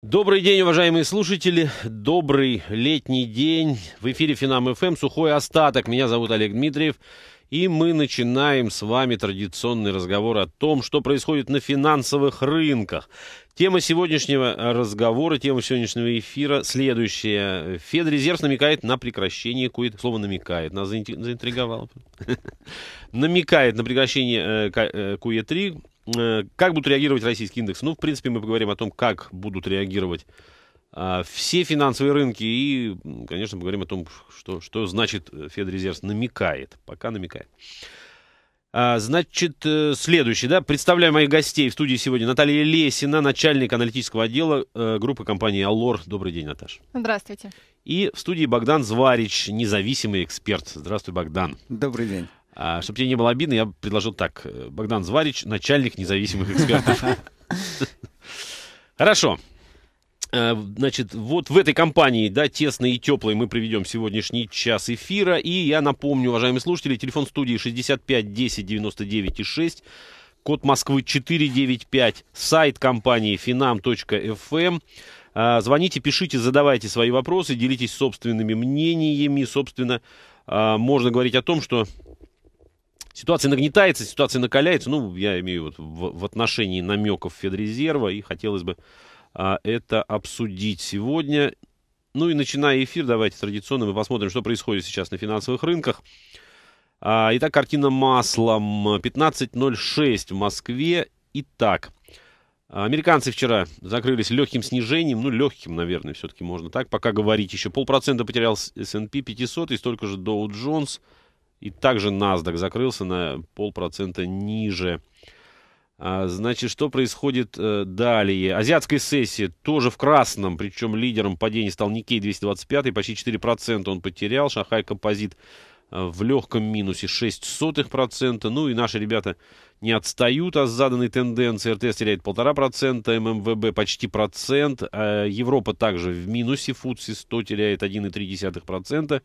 Добрый день, уважаемые слушатели. Добрый летний день. В эфире Финам ФМ. Сухой остаток. Меня зовут Олег Дмитриев. И мы начинаем с вами традиционный разговор о том, что происходит на финансовых рынках. Тема сегодняшнего разговора, тема сегодняшнего эфира следующая. Федрезерв намекает на прекращение кое Слово «намекает» нас заинтриговало. Намекает на прекращение э, КУЕ-3 Э, как будут реагировать российский индекс? Ну, в принципе, мы поговорим о том, как будут реагировать а, все финансовые рынки и, конечно, поговорим о том, что, что значит э, Федрезерв намекает, пока намекает. А, значит, э, следующий, да, представляю моих гостей в студии сегодня. Наталья Лесина, начальник аналитического отдела группы компании «Аллор». Добрый день, Наташа. Здравствуйте. И в студии Богдан Зварич, независимый эксперт. Здравствуй, Богдан. Добрый день. А, чтобы тебе не было обидно, я предложил так. Э, Богдан Зварич, начальник независимых экспертов. Хорошо. Э, значит, вот в этой компании, да, тесной и теплой мы проведем сегодняшний час эфира. И я напомню, уважаемые слушатели, телефон студии 65 10 99 и 6, код Москвы 495, сайт компании finam.fm. Эм. А, звоните, пишите, задавайте свои вопросы, делитесь собственными мнениями. Собственно, а, можно говорить о том, что ситуация нагнетается, ситуация накаляется. Ну, я имею вот в, в отношении намеков Федрезерва, и хотелось бы а, это обсудить сегодня. Ну и начиная эфир, давайте традиционно мы посмотрим, что происходит сейчас на финансовых рынках. А, итак, картина маслом. 15.06 в Москве. Итак, американцы вчера закрылись легким снижением. Ну, легким, наверное, все-таки можно так пока говорить. Еще полпроцента потерял S&P 500 и столько же Dow Jones. И также NASDAQ закрылся на полпроцента ниже. А, значит, что происходит э, далее? Азиатская сессия тоже в красном, причем лидером падения стал Никей 225, почти 4% он потерял. Шанхай Композит э, в легком минусе 0,06%. Ну и наши ребята не отстают от заданной тенденции. РТС теряет 1,5%, ММВБ почти процент. А Европа также в минусе, ФУЦИ 100 теряет 1,3%.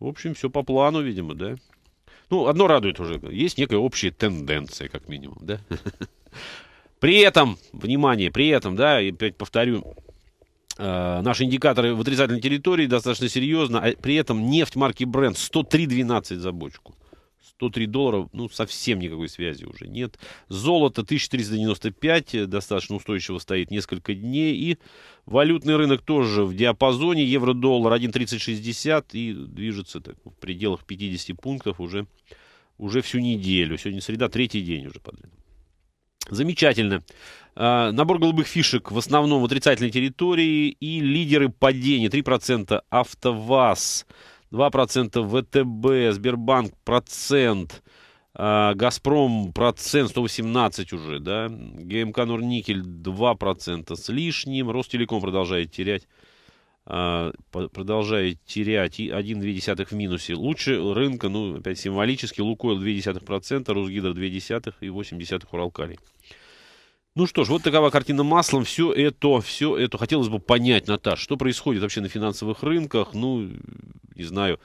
В общем, все по плану, видимо, да? Ну, одно радует уже. Есть некая общая тенденция, как минимум, да? При этом, внимание, при этом, да, и опять повторю, э, наши индикаторы в отрицательной территории достаточно серьезно, а при этом нефть марки Brent 103.12 за бочку. 103 доллара, ну, совсем никакой связи уже нет. Золото 1395 э, достаточно устойчиво стоит несколько дней. И валютный рынок тоже в диапазоне. Евро-доллар 1.3060 и движется так, в пределах 50 пунктов уже, уже всю неделю. Сегодня среда, третий день уже подряд. Замечательно. А, набор голубых фишек в основном в отрицательной территории и лидеры падения 3% АвтоВАЗ. 2%, ВТБ, Сбербанк процент, а, Газпром процент 118 уже, да, ГМК Норникель 2% с лишним, Ростелеком продолжает терять а, продолжает терять 1,2 в минусе. Лучше рынка, ну, опять символически, Лукойл 2,2%, Русгидро 2,2% и 8,8% Уралкалий. Ну что ж, вот такова картина маслом. Все это, все это хотелось бы понять, Наташ, что происходит вообще на финансовых рынках. Ну, не знаю,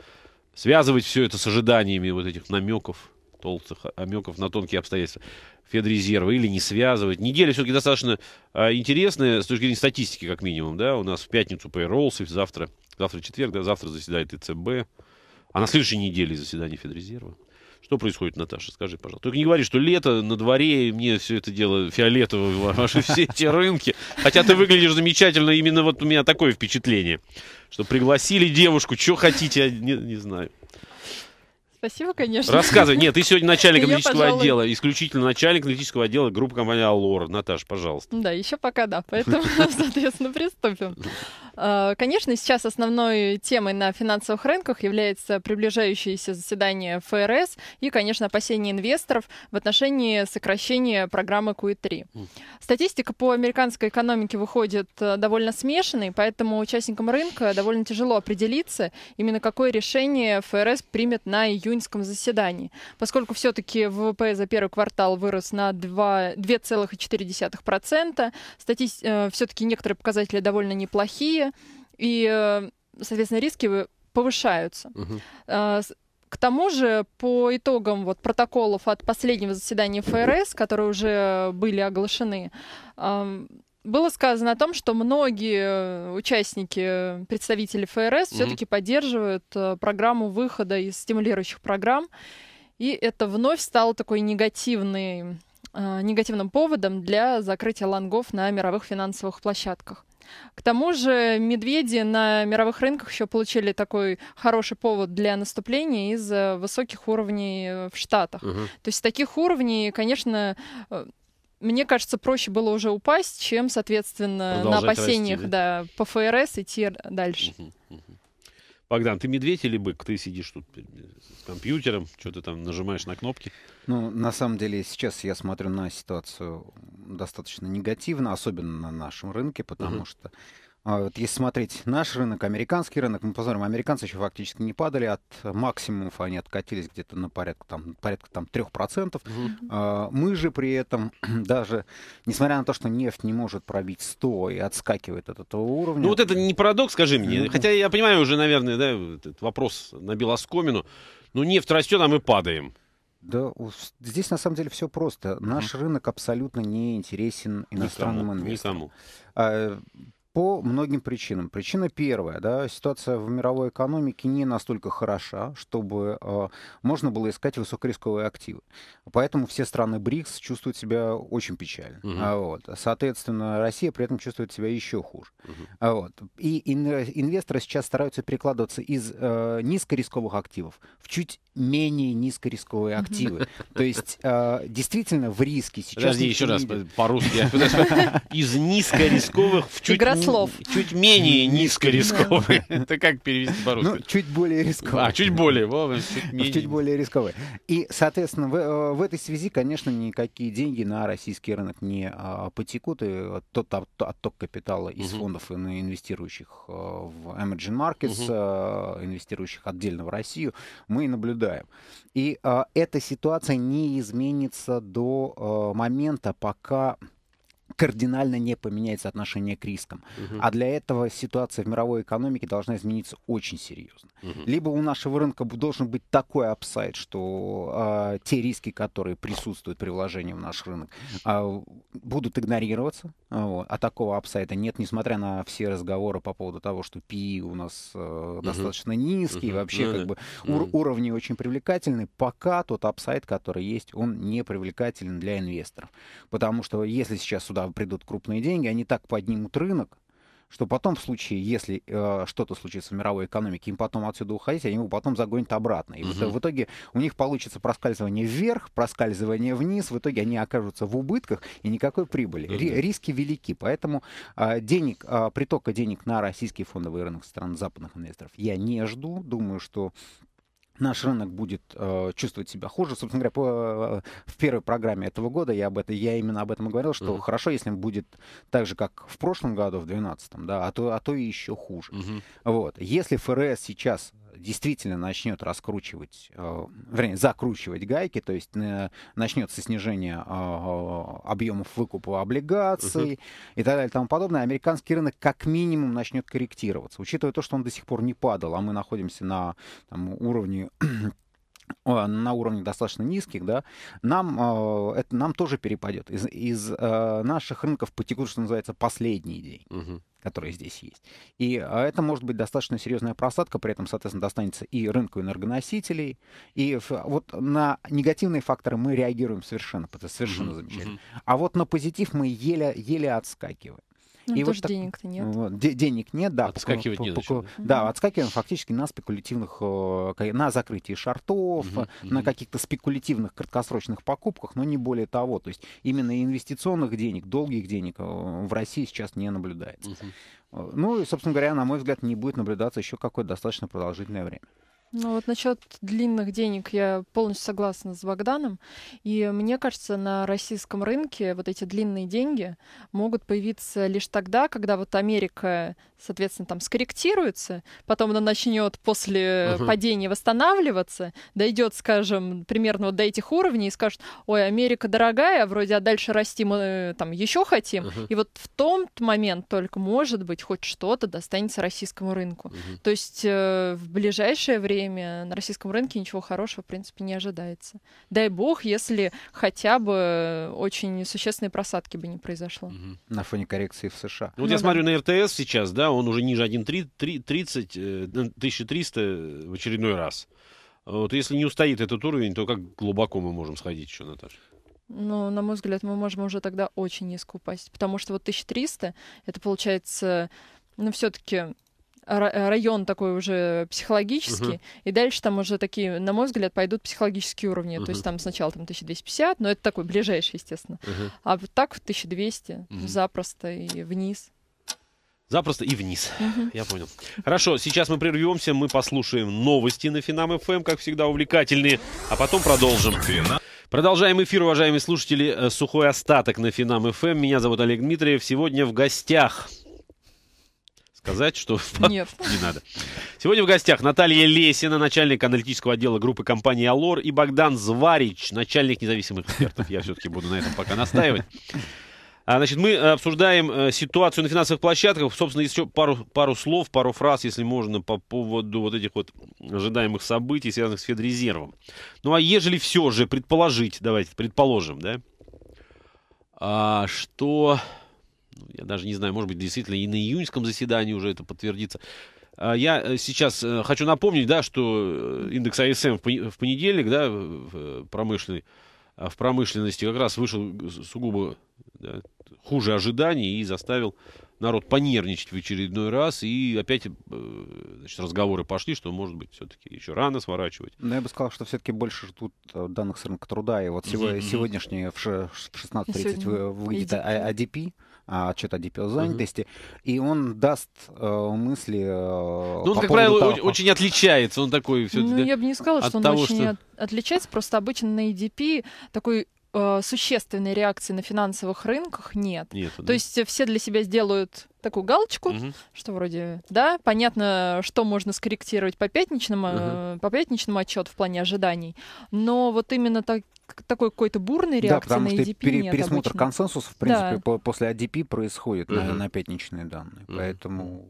связывать все это с ожиданиями вот этих намеков, толстых намеков на тонкие обстоятельства Федрезерва или не связывать. Неделя все-таки достаточно а, интересная с точки зрения статистики, как минимум. Да? У нас в пятницу payroll, завтра, завтра четверг, да, завтра заседает ИЦБ. А на следующей неделе заседание Федрезерва. Что происходит, Наташа? Скажи, пожалуйста. Только не говори, что лето на дворе, и мне все это дело фиолетово, ваши все эти рынки. Хотя ты выглядишь замечательно, именно вот у меня такое впечатление, что пригласили девушку, что хотите, я не, не знаю. Спасибо, конечно. Рассказывай. Нет, ты сегодня начальник аналитического пожалуй... отдела, исключительно начальник аналитического отдела группы компании «Аллор». Наташа, пожалуйста. Да, еще пока да, поэтому, соответственно, приступим. Э, конечно, сейчас основной темой на финансовых рынках является приближающееся заседание ФРС и, конечно, опасения инвесторов в отношении сокращения программы qe 3 Статистика по американской экономике выходит э, довольно смешанной, поэтому участникам рынка довольно тяжело определиться, именно какое решение ФРС примет на июньском заседании, поскольку все-таки ВВП за первый квартал вырос на 2,4%, статист... все-таки некоторые показатели довольно неплохие, мире, и, э, соответственно, риски повышаются. Угу. К тому же, по итогам вот, протоколов от последнего заседания ФРС, которые уже были оглашены, было сказано о том, что многие участники, представители ФРС, все-таки поддерживают э, программу выхода из стимулирующих программ. И это вновь стало такой негативный э, негативным поводом для закрытия лонгов на мировых финансовых площадках. К тому же медведи на мировых рынках еще получили такой хороший повод для наступления из за высоких уровней э, в Штатах. Угу. То есть таких уровней, конечно, э, мне кажется, проще было уже упасть, чем, соответственно, на опасениях расти, да? Да, по ФРС идти дальше. Угу. Богдан, ты медведь или бык? Ты сидишь тут с компьютером, что-то там нажимаешь на кнопки. Ну, на самом деле, сейчас я смотрю на ситуацию достаточно негативно, особенно на нашем рынке, потому uh-huh. что а вот если смотреть наш рынок, американский рынок, мы посмотрим, американцы еще фактически не падали, от максимумов они откатились где-то на порядка там, порядка там 3%. Mm-hmm. А, мы же при этом даже, несмотря на то, что нефть не может пробить 100 и отскакивает от этого уровня... Ну вот это не парадокс, скажи мне, mm-hmm. хотя я понимаю уже, наверное, да, этот вопрос на белоскомину, но ну, нефть растет, а мы падаем. Да, здесь на самом деле все просто. Наш mm-hmm. рынок абсолютно не интересен иностранным никому, инвесторам. Никому. По многим причинам. Причина первая. Да, ситуация в мировой экономике не настолько хороша, чтобы э, можно было искать высокорисковые активы. Поэтому все страны БРИКС чувствуют себя очень печально. Угу. А вот. Соответственно, Россия при этом чувствует себя еще хуже. Угу. А вот. И инвесторы сейчас стараются перекладываться из э, низкорисковых активов в чуть менее низкорисковые активы. То есть э, действительно в риске сейчас... Подожди, еще раз по-русски. Из низкорисковых в чуть слов. Чуть менее низко рисковые, Это как перевести ну, по-русски? чуть более рисковые. А, чуть более. Чуть ну, более рисковые. И, соответственно, э, в этой связи, конечно, никакие деньги на российский рынок не а, потекут. И тот отток капитала из фондов инвестирующих э, в emerging markets, э, инвестирующих отдельно в Россию, мы наблюдаем. И эта ситуация не изменится до момента, пока кардинально не поменяется отношение к рискам. Угу. А для этого ситуация в мировой экономике должна измениться очень серьезно. Угу. Либо у нашего рынка должен быть такой апсайт, что э, те риски, которые присутствуют при вложении в наш рынок, э, будут игнорироваться. А, вот. А такого апсайта нет, несмотря на все разговоры по поводу того, что PI у нас э, угу. достаточно низкий, угу. вообще ну, как да. бы ур- уровни очень привлекательны. Пока тот апсайт, который есть, он не привлекателен для инвесторов. Потому что если сейчас сюда придут крупные деньги, они так поднимут рынок, что потом в случае, если э, что-то случится в мировой экономике, им потом отсюда уходить, они его потом загонят обратно. И Uh-huh. в итоге у них получится проскальзывание вверх, проскальзывание вниз, в итоге они окажутся в убытках и никакой прибыли. uh-huh. Ри- Риски велики, поэтому э, денег, э, притока денег на российский фондовый рынок стран западных инвесторов я не жду. Думаю, что наш рынок будет э, чувствовать себя хуже. Собственно говоря, по, э, в первой программе этого года я, об этом, я именно об этом и говорил, что Uh -huh. хорошо, если будет так же, как в прошлом году, в 2012, да, а то, а то и еще хуже. Uh -huh. Вот. Если ФРС сейчас действительно начнет раскручивать, э, вернее, закручивать гайки, то есть э, начнется снижение а, а, объемов выкупа облигаций uh-huh. и так далее и тому подобное, американский рынок как минимум начнет корректироваться. Учитывая то, что он до сих пор не падал, а мы находимся на там, уровне на уровне достаточно низких, да, нам, э, это нам тоже перепадет. Из, из э, наших рынков потекут, что называется, последние идеи. Угу которые здесь есть. И а, это может быть достаточно серьезная просадка, при этом, соответственно, достанется и рынку энергоносителей. И вот на негативные факторы мы реагируем совершенно, это совершенно mm-hmm. замечательно. А вот на позитив мы еле, еле отскакиваем. Ну, и вот так, денег-то нет. Вот, де- денег нет, да. Отскакивать по, не по, по, Да, отскакиваем фактически на спекулятивных, э, на закрытии шартов, угу, э, на угу. каких-то спекулятивных краткосрочных покупках, но не более того. То есть именно инвестиционных денег, долгих денег э, в России сейчас не наблюдается. Угу. Ну и, собственно говоря, на мой взгляд, не будет наблюдаться еще какое-то достаточно продолжительное время. Ну вот насчет длинных денег я полностью согласна с Богданом. И мне кажется, на российском рынке вот эти длинные деньги могут появиться лишь тогда, когда вот Америка, соответственно, там скорректируется, потом она начнет после uh-huh. падения восстанавливаться, дойдет, скажем, примерно вот до этих уровней и скажет, ой, Америка дорогая, вроде а дальше расти мы э, там еще хотим. Uh-huh. И вот в том момент только, может быть, хоть что-то достанется российскому рынку. Uh-huh. То есть э, в ближайшее время время на российском рынке ничего хорошего, в принципе, не ожидается. Дай бог, если хотя бы очень существенные просадки бы не произошло. Угу. На фоне коррекции в США. Ну, вот ну, я да. смотрю на РТС сейчас, да, он уже ниже 1,30, 1300 э, ну, в очередной раз. Вот если не устоит этот уровень, то как глубоко мы можем сходить еще, Наташа? Ну, на мой взгляд, мы можем уже тогда очень низко упасть, потому что вот 1300, это получается, ну, все-таки Э, район такой уже психологический, угу. и дальше там уже такие, на мой взгляд, пойдут психологические уровни. Угу. То есть там сначала там 1250, но это такой ближайший, естественно. Угу. А вот так в 1200 угу. запросто и вниз. Запросто и вниз. Угу. Я понял. Хорошо, сейчас мы прервемся, мы послушаем новости на Финам ФМ, эм, как всегда, увлекательные, а потом продолжим. Финам. Продолжаем эфир, уважаемые слушатели. Э, Сухой остаток на Финам ФМ. Эм. Меня зовут Олег Дмитриев. Сегодня в гостях сказать, что Нет. не надо. Сегодня в гостях Наталья Лесина, начальник аналитического отдела группы компании «Алор», и Богдан Зварич, начальник независимых экспертов. Я все-таки буду на этом пока настаивать. А, значит, мы э, обсуждаем э, ситуацию на финансовых площадках. Собственно, еще пару, пару слов, пару фраз, если можно, по поводу вот этих вот ожидаемых событий, связанных с Федрезервом. Ну, а ежели все же предположить, давайте предположим, да, а что я даже не знаю, может быть, действительно и на июньском заседании уже это подтвердится. А, я э, сейчас э, хочу напомнить, да, что э, индекс АСМ в понедельник, да, в промышленный, а, в промышленности как раз вышел сугубо да, хуже ожиданий и заставил народ понервничать в очередной раз. И опять значит, разговоры пошли, что, может быть, все-таки еще рано сворачивать. Но ну, я бы сказал, что все-таки больше ждут данных с рынка труда. И вот mm-hmm. сегодняшние в 16.30 выйдет ADP. А, отчет о дипиозанятости, угу. и он даст э, мысли... Э, ну, он, по как правило, того, очень отличается, он такой... Все, ну, я бы не сказала, что он очень что... отличается, просто обычно на EDP такой э, существенной реакции на финансовых рынках нет. Нету, То да? есть все для себя сделают такую галочку, угу. что вроде, да, понятно, что можно скорректировать по пятничному, угу. по пятничному отчету в плане ожиданий, но вот именно так, такой какой-то бурной реакции да, потому на что ADP пере- пересмотр обычно. консенсуса, в принципе, да. по- после ADP происходит mm-hmm. на, на пятничные данные. Mm-hmm. Поэтому...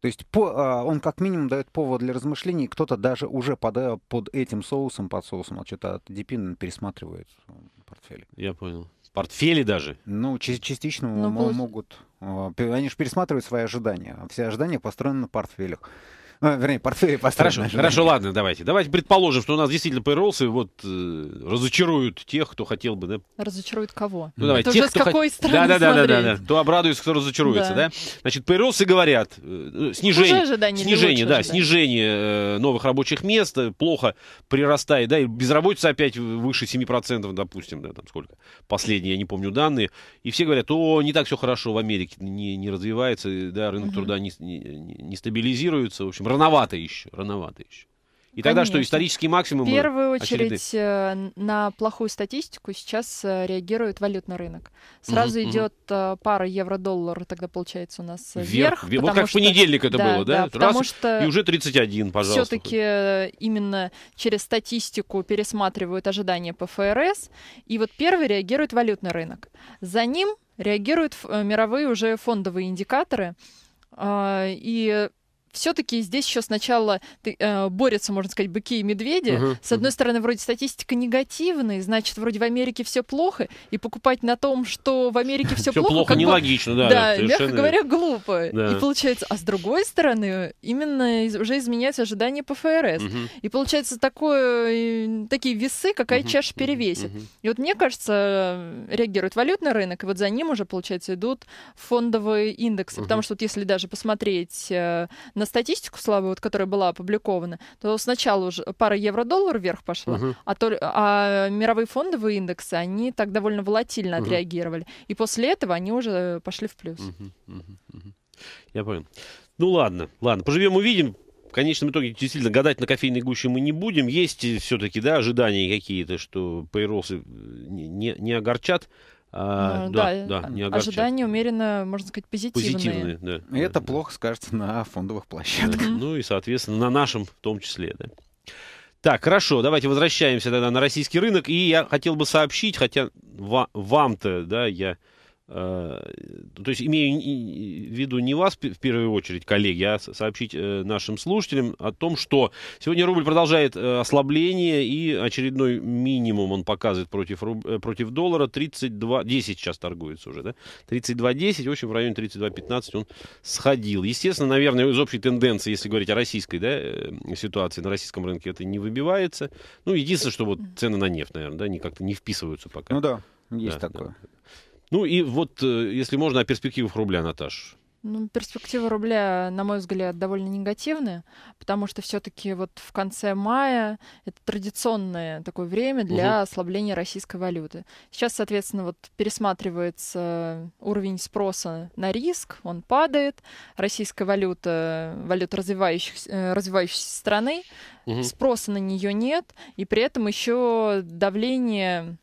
То есть по, а, он как минимум дает повод для размышлений, кто-то даже уже под, э, под этим соусом, под соусом отчета от ADP пересматривает портфель. Я понял. Портфели даже? Ну, частично ну, могут... А, они же пересматривают свои ожидания. Все ожидания построены на портфелях. Ну, вернее, портфели построены. Хорошо, хорошо, ладно, давайте. Давайте предположим, что у нас действительно payrolls и вот э, разочаруют тех, кто хотел бы, да? Разочаруют кого? Ну, давайте Это тех, уже кто с какой хот... стороны да, да, да, да, да, да. Кто обрадуется, кто разочаруется, да? да? Значит, payrolls говорят, э, ну, снижение, ожидание, снижение, да, снижение э, новых рабочих мест, э, плохо прирастает, да, и безработица опять выше 7%, допустим, да, там сколько, последние, я не помню данные, и все говорят, о, не так все хорошо в Америке, не, не развивается, да, рынок угу. труда не, не, не стабилизируется, в общем, рановато еще, рановато еще. И Конечно. тогда что, исторический максимум? В первую очередь очереды. Э, на плохую статистику сейчас э, реагирует валютный рынок. Сразу угу, идет угу. пара евро-доллар, тогда получается у нас вверх. вверх вот как что... в понедельник это да, было, да? да потому что и уже 31, пожалуйста. Все-таки именно через статистику пересматривают ожидания по ФРС. И вот первый реагирует валютный рынок. За ним реагируют мировые уже фондовые индикаторы. И все-таки здесь еще сначала ты, э, борются, можно сказать, быки и медведи. Угу, С одной угу. стороны, вроде статистика негативная, значит, вроде в Америке все плохо, и покупать на том, что в Америке все плохо. плохо, нелогично, да. Да, мягко говоря, глупо. И получается, а с другой стороны, именно уже изменяются ожидания по ФРС. И получается такое, э, такие весы, какая чаша перевесит. И вот мне кажется, э, реагирует валютный рынок, и вот за ним уже, получается, идут фондовые индексы. Потому что вот если даже посмотреть э, на на статистику слабую, вот, которая была опубликована, то сначала уже пара евро-доллар вверх пошла, угу. а, то, а мировые фондовые индексы, они так довольно волатильно угу. отреагировали. И после этого они уже пошли в плюс. Угу, угу, угу. Я понял. Ну ладно, ладно, поживем, увидим. В конечном итоге действительно гадать на кофейной гуще мы не будем. Есть все-таки да, ожидания какие-то, что пейролсы э, не, не, не огорчат. А, э, да, да, да, не э, Ожидания умеренно, можно сказать, позитивные. Позитивные, да. И это да, плохо скажется на фондовых площадках. Ну и, соответственно, на нашем в том числе, да. Так, хорошо, давайте возвращаемся тогда на российский рынок. И я хотел бы сообщить, хотя вам-то, да, я Э, то есть имею в виду не вас в первую очередь, коллеги, а сообщить э, нашим слушателям о том, что сегодня рубль продолжает э, ослабление и очередной минимум он показывает против, руб... против доллара 32, 10 сейчас торгуется уже, да, 32.10, в общем, в районе 32.15 он сходил. Естественно, наверное, из общей тенденции, если говорить о российской да, ситуации на российском рынке, это не выбивается. Ну, единственное, что вот цены на нефть, наверное, да, они как-то не вписываются пока. Ну да, есть да, такое. Да. Ну и вот, э, если можно, о перспективах рубля, Наташ. Ну, перспективы рубля, на мой взгляд, довольно негативная, потому что все-таки вот в конце мая это традиционное такое время для угу. ослабления российской валюты. Сейчас, соответственно, вот пересматривается уровень спроса на риск, он падает, российская валюта, валюта развивающихся, э, развивающейся страны, угу. спроса на нее нет, и при этом еще давление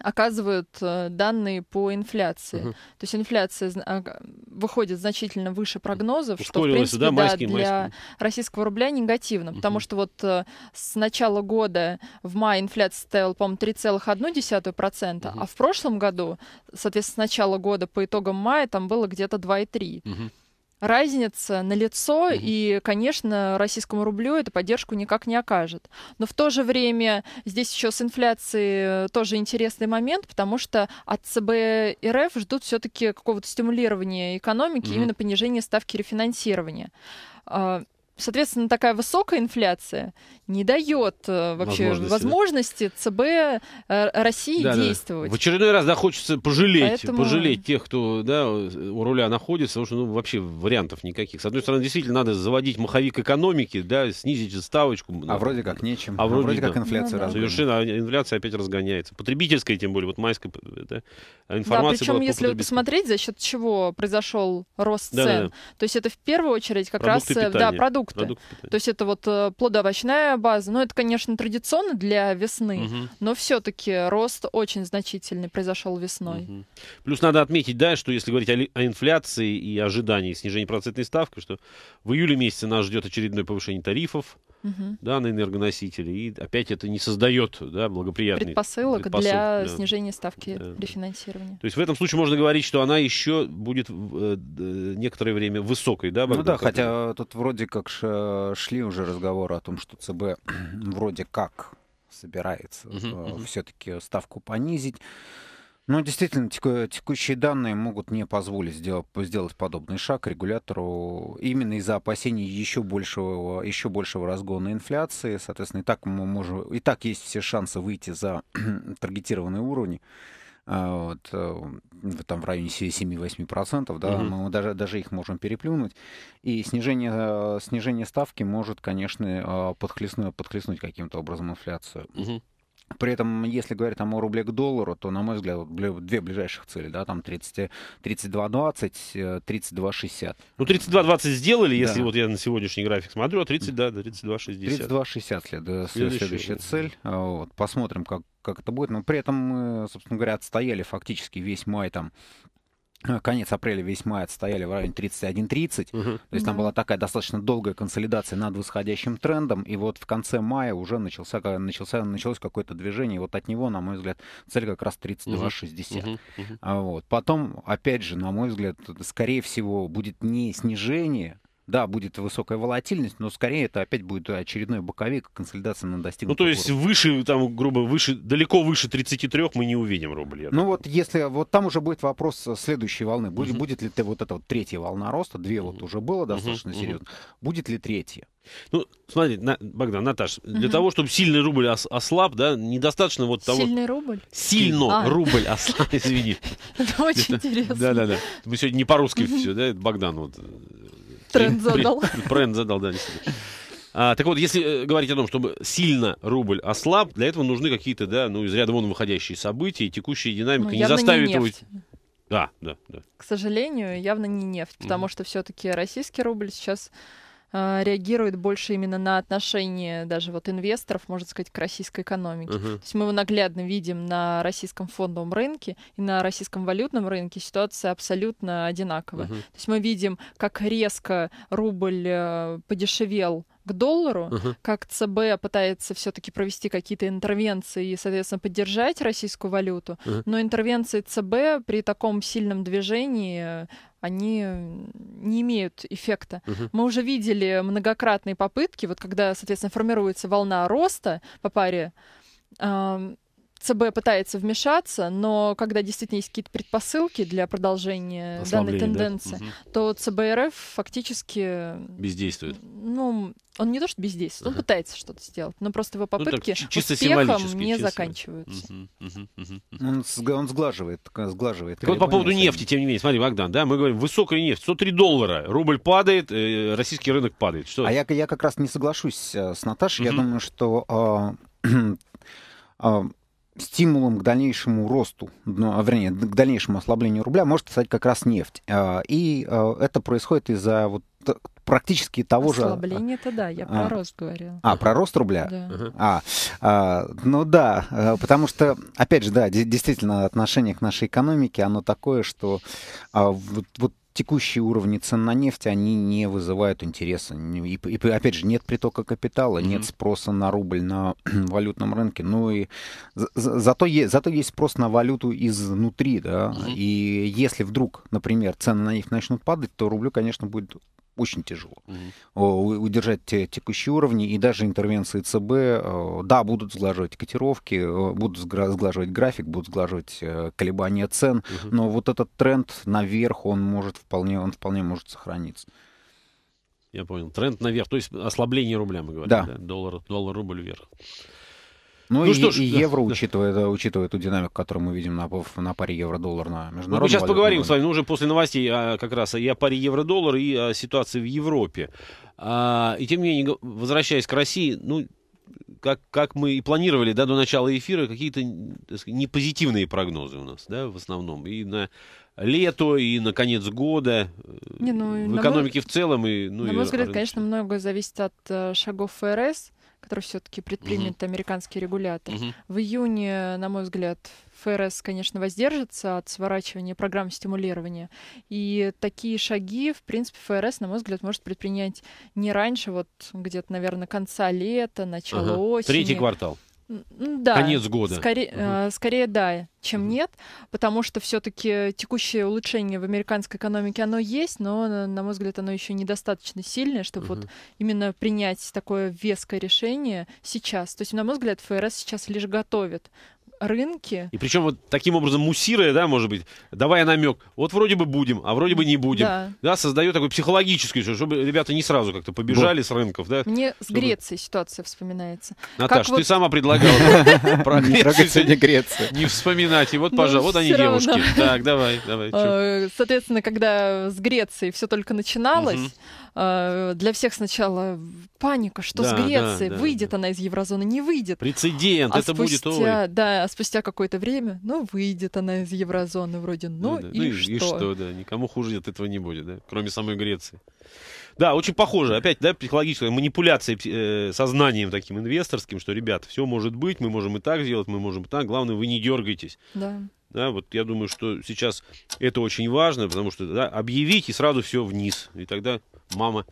оказывают э, данные по инфляции. Угу. То есть инфляция а, выходит значительно выше прогнозов, что в принципе, да, майский, да, для майский. российского рубля негативно, потому что вот э, с начала года в мае инфляция стояла, по-моему, 3,1%, угу. а в прошлом году, соответственно, с начала года по итогам мая там было где-то 2,3%. Угу разница на лицо, и, конечно, российскому рублю это поддержку никак не окажет. Но в то же время здесь еще с инфляцией э, тоже интересный момент, потому что от ЦБ и РФ ждут все-таки какого-то стимулирования экономики, mm-hmm. именно понижения ставки рефинансирования. А, Соответственно, такая высокая инфляция не дает э, вообще возможности, возможности ЦБ э, России да, действовать. Да. В очередной раз да, хочется пожалеть, Поэтому... пожалеть тех, кто да, у руля находится, потому что ну, вообще вариантов никаких. С одной стороны, действительно надо заводить маховик экономики, да, снизить ставочку. А ну, вроде как нечем. А вроде, а вроде как да. инфляция ну, да. Совершенно, а, инфляция опять разгоняется. Потребительская, тем более, вот майская да, информация Да, причем, если посмотреть, за счет чего произошел рост цен, да, да. то есть это в первую очередь как Продукты раз э, питания. да, продукт продукты. продукты питания. То есть это вот э, плодово-овощная база. Ну, это, конечно, традиционно для весны, угу. но все-таки рост очень значительный произошел весной. Угу. Плюс надо отметить, да, что если говорить о, о инфляции и ожидании снижения процентной ставки, что в июле месяце нас ждет очередное повышение тарифов угу. да, на энергоносители. И опять это не создает да, благоприятный предпосылок, предпосылок для да. снижения ставки да. рефинансирования. То есть в этом случае можно говорить, что она еще будет э, некоторое время высокой. Да, Богдан? ну да, хотя тут вроде как шли уже разговоры о том, что ЦБ вроде как собирается угу, э, все-таки ставку понизить. Ну, действительно, текущие данные могут не позволить сделать, сделать подобный шаг регулятору именно из-за опасений еще большего, еще большего разгона инфляции. Соответственно, и так мы можем, и так есть все шансы выйти за таргетированные уровни а, вот, э, там в районе 7-8%, да, угу. мы даже, даже их можем переплюнуть. И снижение, э, снижение ставки может, конечно, э, подхлестнуть, подхлестнуть каким-то образом инфляцию. Угу. При этом, если говорить там, о рубле к доллару, то, на мой взгляд, две ближайших цели, да, там 30, 32.20, 32.60. Ну, 32.20 сделали, да. если вот я на сегодняшний график смотрю, а 30, да, 32.60. 32.60 след, следующая, следующая цель. А, вот, посмотрим, как, как это будет. Но при этом мы, собственно говоря, отстояли фактически весь май там Э, конец апреля, весь май отстояли в районе 31-30. Угу. То есть да. там была такая достаточно долгая консолидация над восходящим трендом. И вот в конце мая уже начался, начался, началось какое-то движение. И вот от него, на мой взгляд, цель как раз 32-60. Угу. Угу. Вот. Потом, опять же, на мой взгляд, скорее всего, будет не снижение, да, будет высокая волатильность, но скорее это опять будет очередной боковик, консолидация на достигнутый Ну, то есть уровень. выше, там, грубо, выше, далеко выше 33 мы не увидим рубль. Ну, вот если, вот там уже будет вопрос следующей волны. Будет, угу. будет ли ты вот эта вот третья волна роста, две угу. вот уже было достаточно угу. серьезно, будет ли третья? Ну, смотри, на, Богдан, Наташ, угу. для того, чтобы сильный рубль ос, ослаб, да, недостаточно вот того... Сильный рубль? Сильно а. рубль ослаб, извини. Это очень интересно. Да-да-да. Мы сегодня не по-русски все, да, Богдан вот э, Тренд задал. Тренд задал, да, действительно. А, так вот, если э, говорить о том, чтобы сильно рубль ослаб, для этого нужны какие-то, да, ну, из ряда вон выходящие события, текущая динамика ну, не заставит не его... Да, да, да. К сожалению, явно не нефть, потому mm. что все-таки российский рубль сейчас а, реагирует больше именно на отношение даже вот инвесторов, можно сказать, к российской экономике. Uh-huh. То есть мы его наглядно видим на российском фондовом рынке и на российском валютном рынке ситуация абсолютно одинаковая. Uh-huh. То есть мы видим, как резко рубль э, подешевел к доллару, uh-huh. как ЦБ пытается все-таки провести какие-то интервенции и, соответственно, поддержать российскую валюту, uh-huh. но интервенции ЦБ при таком сильном движении они не имеют эффекта. Угу. Мы уже видели многократные попытки, вот когда, соответственно, формируется волна роста по паре, ЦБ пытается вмешаться, но когда действительно есть какие-то предпосылки для продолжения данной тенденции, да? то ЦБ РФ фактически... Бездействует. Ну, он не то что бездействует, ага. он пытается что-то сделать, но просто его попытки ну, так, чисто успехом не чисто. заканчиваются. Угу, угу, угу. Он, он сглаживает, сглаживает. Так вот по поводу сами. нефти, тем не менее, смотри, Богдан, да, мы говорим, высокая нефть, 103 доллара, рубль падает, э, российский рынок падает. Что? А я, я как раз не соглашусь э, с Наташей, угу. я думаю, что... Э, э, стимулом к дальнейшему росту, ну, а, вернее, к дальнейшему ослаблению рубля может стать как раз нефть. А, и а, это происходит из-за вот практически того же... ослабление это да, я про а, рост говорил, А, про рост рубля? Да. А, а, ну да, потому что, опять же, да, действительно, отношение к нашей экономике, оно такое, что а, вот, вот текущие уровни цен на нефть, они не вызывают интереса. И, и опять же, нет притока капитала, нет спроса на рубль на валютном рынке. Ну и за, зато, есть, зато есть спрос на валюту изнутри, да. И если вдруг, например, цены на нефть начнут падать, то рублю, конечно, будет очень тяжело. Угу. Удержать те, текущие уровни и даже интервенции ЦБ, да, будут сглаживать котировки, будут сглаживать график, будут сглаживать э, колебания цен, угу. но вот этот тренд наверх, он может вполне, он вполне может сохраниться. Я понял. Тренд наверх, то есть ослабление рубля, мы говорим. Да. да? Доллар, доллар, рубль вверх. Ну, ну и, что ж, и евро, да, учитывая, да. Э, учитывая ту динамику, которую мы видим на, на паре евро-доллар на международном... Ну, мы сейчас поговорим с вами, ну, уже после новостей а, как раз и о паре евро-доллар, и о ситуации в Европе. А, и тем не менее, возвращаясь к России, ну, как, как мы и планировали да, до начала эфира, какие-то непозитивные прогнозы у нас, да, в основном. И на лето, и на конец года, э, Не, ну, в экономике мой, в целом. И, ну, на мой и взгляд, конечно, многое зависит от э, шагов ФРС который все-таки предпримет угу. американский регулятор. Угу. В июне, на мой взгляд, ФРС, конечно, воздержится от сворачивания программ стимулирования. И такие шаги, в принципе, ФРС, на мой взгляд, может предпринять не раньше, вот где-то, наверное, конца лета, начала ага. осени. Третий квартал. Да, конец года. Скорее, угу. э, скорее да, чем угу. нет, потому что все-таки текущее улучшение в американской экономике оно есть, но э, на мой взгляд оно еще недостаточно сильное, чтобы угу. вот именно принять такое веское решение сейчас. То есть на мой взгляд ФРС сейчас лишь готовит рынки И причем вот таким образом муссируя, да, может быть, давая намек, вот вроде бы будем, а вроде бы не будем. Да, да создает такой психологический, чтобы ребята не сразу как-то побежали вот. с рынков, да. Мне чтобы... с Грецией ситуация вспоминается. Наташа, ты вот... сама предлагала про Грецию. Не вспоминать. И вот, ну, пожалуйста, вот они девушки. Так, давай, давай. Э, соответственно, когда с Грецией все только начиналось, Э, для всех сначала паника, что да, с Грецией, да, да, выйдет да. она из еврозоны, не выйдет. Прецедент, а это спустя, будет ой. Да, а спустя какое-то время, ну, выйдет она из еврозоны вроде, ну, да, ну да. и, ну и что? И что, да, никому хуже от этого не будет, да, кроме самой Греции. Да, очень похоже. Опять, да, психологическая манипуляция э, сознанием таким инвесторским, что, ребят, все может быть, мы можем и так сделать, мы можем и так. Главное, вы не дергайтесь. Да. Да, вот я думаю, что сейчас это очень важно, потому что да, объявить и сразу все вниз. И тогда мама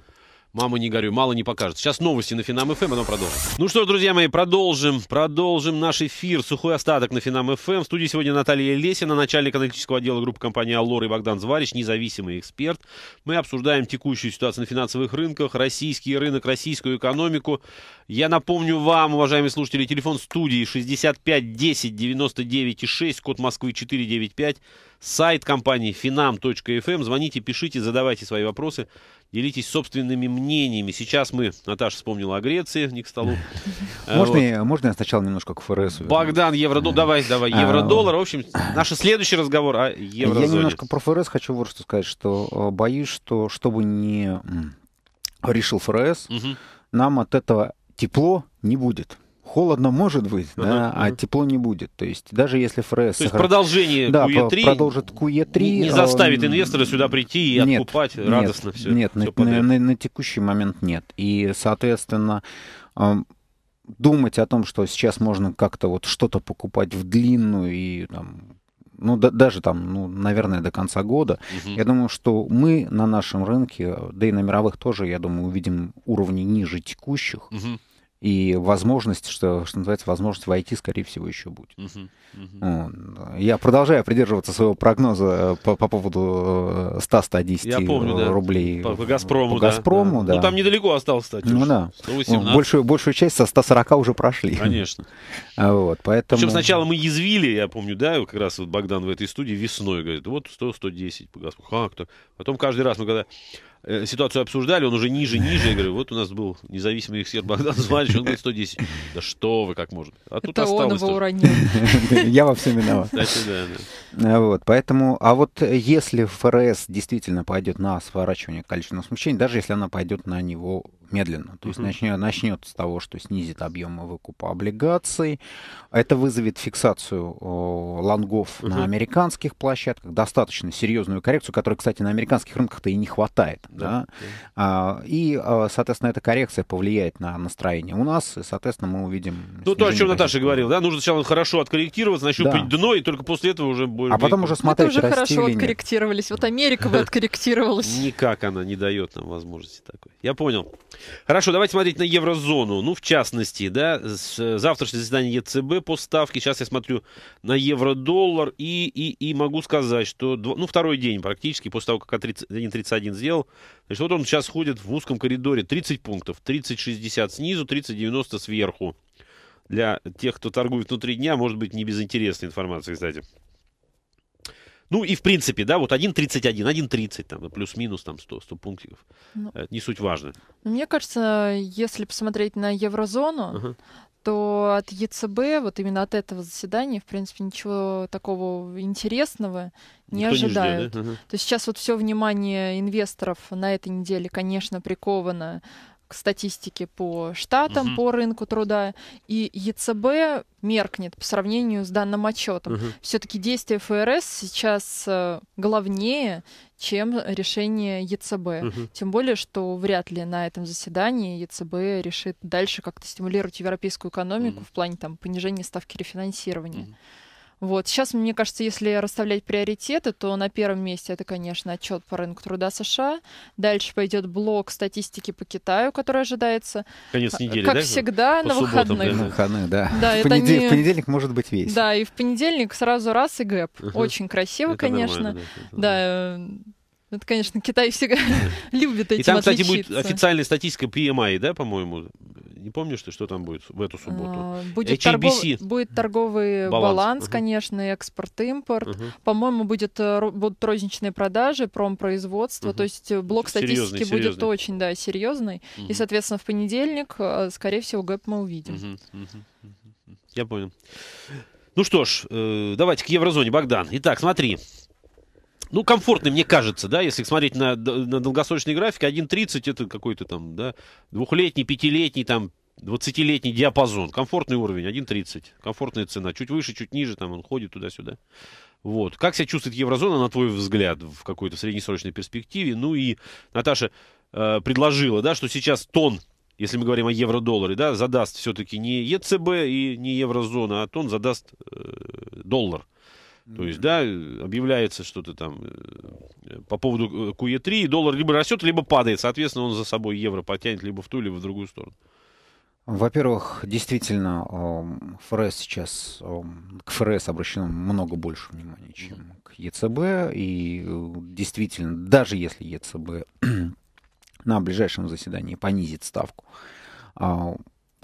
Мама, не горю, мало не покажет. Сейчас новости на Финам ФМ, оно а ну продолжим. Ну что ж, друзья мои, продолжим. Продолжим наш эфир. Сухой остаток на Финам ФМ. В студии сегодня Наталья Лесина, начальник аналитического отдела группы компании Аллор и Богдан Зварич, независимый эксперт. Мы обсуждаем текущую ситуацию на финансовых рынках, российский рынок, российскую экономику. Я напомню вам, уважаемые слушатели, телефон студии 65 10 99 6, код Москвы 495. Сайт компании finam.fm. Эм. Звоните, пишите, задавайте свои вопросы, делитесь собственными мнениями. Сейчас мы, Наташа вспомнила о Греции, не к столу. Можно, вот. можно я сначала немножко к ФРС? Богдан, евро-доллар, давай, давай, а, евро-доллар. Ну. В общем, наш следующий разговор о еврозоне. Я немножко про ФРС хочу вот что сказать, что э, боюсь, что чтобы не решил ФРС, угу. нам от этого тепло не будет холодно может быть, да, uh-huh. а тепло не будет. То есть даже если ФРС... То есть продолжение да, QE3 продолжит QE3... Не, не э, заставит э, инвестора сюда прийти и нет, откупать нет, радостно все. Нет, все на, на, на, на текущий момент нет. И, соответственно, думать о том, что сейчас можно как-то вот что-то покупать в длинную и там, ну, да, даже там, ну, наверное, до конца года. Угу. Я думаю, что мы на нашем рынке, да и на мировых тоже, я думаю, увидим уровни ниже текущих. Угу. И возможность, что, что называется, возможность войти, скорее всего, еще будет. Uh-huh, uh-huh. Я продолжаю придерживаться своего прогноза э, по, по поводу 100-110 э, помню, да. Э, рублей. По, по Газпрому, по Газпрому да. да. Ну, там недалеко осталось, кстати. Ну, да. Большую, большую часть со 140 уже прошли. Конечно. А вот, поэтому... Причем сначала мы язвили, я помню, да, как раз вот Богдан в этой студии весной говорит, вот 100-110 по Газпрому. Как-то. Потом каждый раз мы когда Э, ситуацию обсуждали, он уже ниже, ниже. Я говорю, вот у нас был независимый эксперт Богдан Званович, он говорит 110. Да что вы, как может. А тут Это он его уронил. Я во всем виноват. А, вот, поэтому, а вот э, если ФРС действительно пойдет на сворачивание количественного смущения, даже если она пойдет на него медленно. То есть mm-hmm. начнет, начнет с того, что снизит объемы выкупа облигаций. Это вызовет фиксацию э, лонгов mm-hmm. на американских площадках, достаточно серьезную коррекцию, которой, кстати, на американских рынках-то и не хватает. Mm-hmm. Да? А, и, а, соответственно, эта коррекция повлияет на настроение у нас, и, соответственно, мы увидим... Ну, то, о чем Наташа говорила, да, нужно сначала хорошо откорректироваться, нащупать да. дно, и только после этого уже... Более... А потом уже смотреть, Это уже хорошо откорректировались. Вот Америка бы откорректировалась. Никак она не дает нам возможности такой. Я понял. Хорошо, давайте смотреть на еврозону. Ну, в частности, да, завтрашнее заседание ЕЦБ по ставке. Сейчас я смотрю на евро-доллар и, и, и могу сказать, что ну, второй день практически после того, как 1.31 сделал. Значит, вот он сейчас ходит в узком коридоре 30 пунктов. 30-60 снизу, 30-90 сверху. Для тех, кто торгует внутри дня, может быть, не безинтересная информация, кстати. Ну и в принципе, да, вот 1.31, 1.30, там, плюс-минус там 100, 100 пунктиков. Ну, не суть важно. Ну, мне кажется, если посмотреть на еврозону, uh-huh то от ЕЦБ, вот именно от этого заседания, в принципе, ничего такого интересного не Никто ожидают. Не ждет, да? угу. То есть сейчас вот все внимание инвесторов на этой неделе, конечно, приковано к статистике по штатам, угу. по рынку труда, и ЕЦБ меркнет по сравнению с данным отчетом. Угу. Все-таки действия ФРС сейчас э, главнее, чем решение ЕЦБ. Угу. Тем более, что вряд ли на этом заседании ЕЦБ решит дальше как-то стимулировать европейскую экономику угу. в плане там, понижения ставки рефинансирования. Угу. Вот. Сейчас, мне кажется, если расставлять приоритеты, то на первом месте это, конечно, отчет по рынку труда США. Дальше пойдет блок статистики по Китаю, который ожидается. Конец а, недели, Как да? всегда, по на субботам, выходных. Да. На выходных, да. да в, понедельник, не... в понедельник может быть весь. Да, и в понедельник сразу раз и гэп. Угу. Очень красиво, это конечно. Да, это да. Э, это, конечно, Китай всегда любит отличиться. И там, кстати, будет официальная статистика PMI, да, по-моему? не помнишь ты, что там будет в эту субботу? А, будет, э, торгов... будет торговый баланс, баланс угу. конечно, экспорт-импорт. Угу. По-моему, будет, э, будут розничные продажи, промпроизводство. Угу. То есть блок серьезный, статистики серьезный. будет очень да, серьезный. Угу. И, соответственно, в понедельник, э, скорее всего, гэп мы увидим. Угу. Угу. Я понял. Ну что ж, давайте к еврозоне, Богдан. Итак, смотри, ну, комфортный, мне кажется, да, если смотреть на, на долгосрочный график, 1.30 это какой-то там, да, двухлетний, пятилетний, там, 20-летний диапазон. Комфортный уровень, 1.30. Комфортная цена. Чуть выше, чуть ниже, там он ходит туда-сюда. Вот. Как себя чувствует еврозона, на твой взгляд, в какой-то среднесрочной перспективе? Ну и Наташа э, предложила, да, что сейчас тон, если мы говорим о евро-долларе, да, задаст все-таки не ЕЦБ и не еврозона, а тон задаст э, доллар. То есть, да, объявляется что-то там э, по поводу э, куе 3 и доллар либо растет, либо падает. Соответственно, он за собой евро потянет либо в ту, либо в другую сторону. Во-первых, действительно, ФРС сейчас, к ФРС обращено много больше внимания, чем к ЕЦБ. И э, действительно, даже если ЕЦБ на ближайшем заседании понизит ставку, а,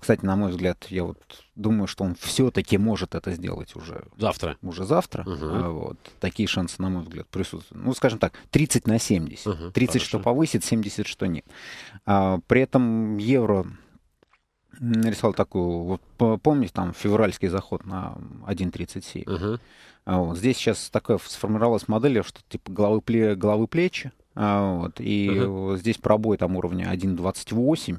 кстати, на мой взгляд, я вот думаю, что он все-таки может это сделать уже завтра. Уже завтра. Угу. вот. Такие шансы, на мой взгляд, присутствуют. Ну, скажем так, 30 на 70. Угу, 30 хорошо. что повысит, 70 что нет. А, при этом евро нарисовал такую, вот помните, там февральский заход на 1.37. Угу. А, вот. Здесь сейчас такая сформировалась модель, что типа головы, головы плечи, а, вот, и uh-huh. здесь пробой там уровня 1.28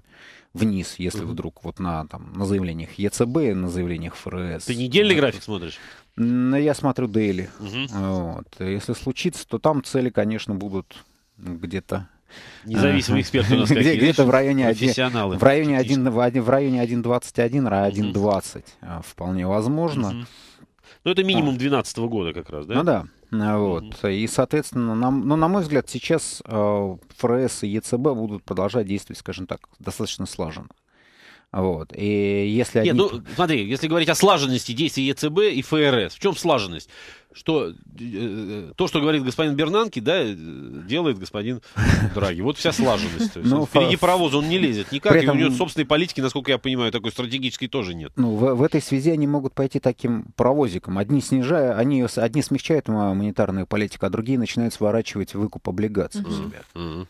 вниз, если uh-huh. вдруг вот на, там, на заявлениях ЕЦБ, на заявлениях ФРС. Ты недельный вот. график смотришь? Ну, я смотрю дейли. Uh-huh. А, вот. Если случится, то там цели, конечно, будут где-то э, Независимый эксперт у нас Где, Где-то в районе 1, в районе 1, в районе 1.21, 1.20 а, вполне возможно. Угу. Ну, это минимум 2012 а. года как раз, да? Ну да. А, вот. Mm -hmm. И, соответственно, нам, ну, на мой взгляд, сейчас э, ФРС и ЕЦБ будут продолжать действовать, скажем так, достаточно слаженно. Вот. И если Нет, ну, смотри, если говорить о слаженности действий ЕЦБ и ФРС, в чем слаженность? Что э, э, то, что говорит господин Бернанки, да, э, делает господин Драги. Вот вся слаженность. Ну, впереди паровоза он не лезет никак, этом... и у него собственной политики, насколько я понимаю, такой стратегической тоже нет. Ну, в, в этой связи они могут пойти таким паровозиком. Одни снижая, они одни смягчают монетарную политику, а другие начинают сворачивать выкуп облигаций у себя.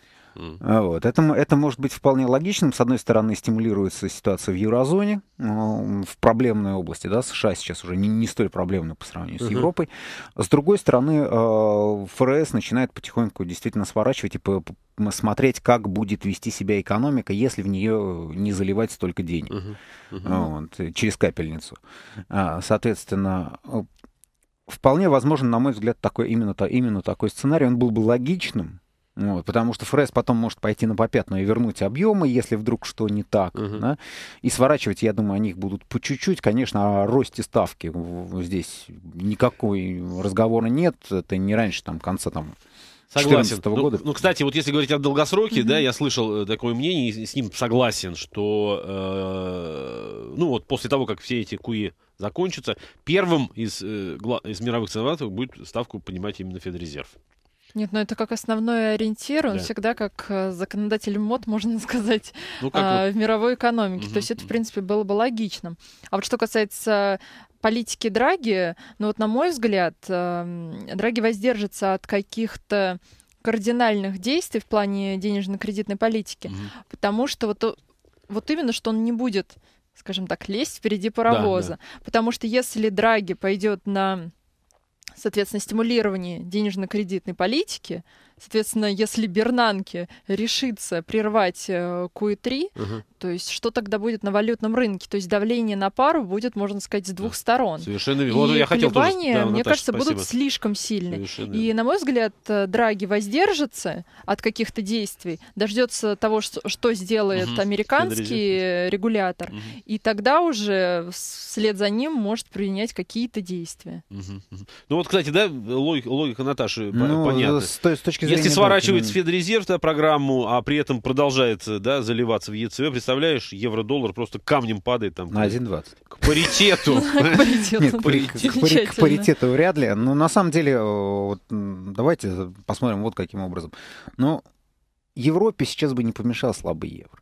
А, вот. Это, это может быть вполне логичным. С одной стороны, стимулируется ситуация в еврозоне, в проблемной области, да, США сейчас уже не, не столь проблемная по сравнению с Европой. С другой стороны, э, ФРС начинает потихоньку действительно сворачивать и по, смотреть, как будет вести себя экономика, если в нее э, не заливать столько денег uh-huh, uh-huh. Вот, э, через капельницу. А, соответственно, вполне возможен, на мой взгляд, такой, именно, именно такой сценарий. Он был бы логичным, вот, потому что ФРС потом может пойти на попятную и вернуть объемы, если вдруг что не так. Угу. Да? И сворачивать, я думаю, они их будут по чуть-чуть. Конечно, о росте ставки здесь никакой разговора нет. Это не раньше там, конца там, Согласен. -го ну, года. Ну, кстати, вот если говорить о долгосроке, mm-hmm. да, я слышал э, такое мнение, и с ним согласен, что, э, ну, вот после того, как все эти куи закончатся, первым из, э, из мировых ценоватых будет ставку поднимать именно Федрезерв. Нет, но ну это как основной ориентир, он да. всегда как э, законодатель мод, можно сказать, ну, а, вот. в мировой экономике. Угу, То есть это, в принципе, было бы логичным. А вот что касается политики Драги, ну вот на мой взгляд, эм, Драги воздержится от каких-то кардинальных действий в плане денежно-кредитной политики, угу. потому что вот, вот именно, что он не будет, скажем так, лезть впереди паровоза. Да, да. Потому что если Драги пойдет на соответственно, стимулирование денежно-кредитной политики, Соответственно, если Бернанке решится прервать qe 3 угу. то есть что тогда будет на валютном рынке? То есть давление на пару будет, можно сказать, с двух да. сторон. Совершенно верно. Вот я хотел тоже... да, мне Наташа, кажется, спасибо. будут слишком сильны. Совершенно. И, на мой взгляд, э, Драги воздержится от каких-то действий, дождется того, что, сделает угу. американский регулятор, угу. и тогда уже вслед за ним может принять какие-то действия. Угу. Ну вот, кстати, да, логика, логика Наташи ну, понятна. С, с точки точки зрения... Если сворачивает Федрезерв да, программу, а при этом продолжает э, да, заливаться в ЕЦБ, представляешь, евро-доллар просто камнем падает там. На 1,20. К паритету. К паритету вряд ли. Но ну, на самом деле, э, давайте посмотрим вот каким образом. Но ну, Европе сейчас бы не помешал слабый евро.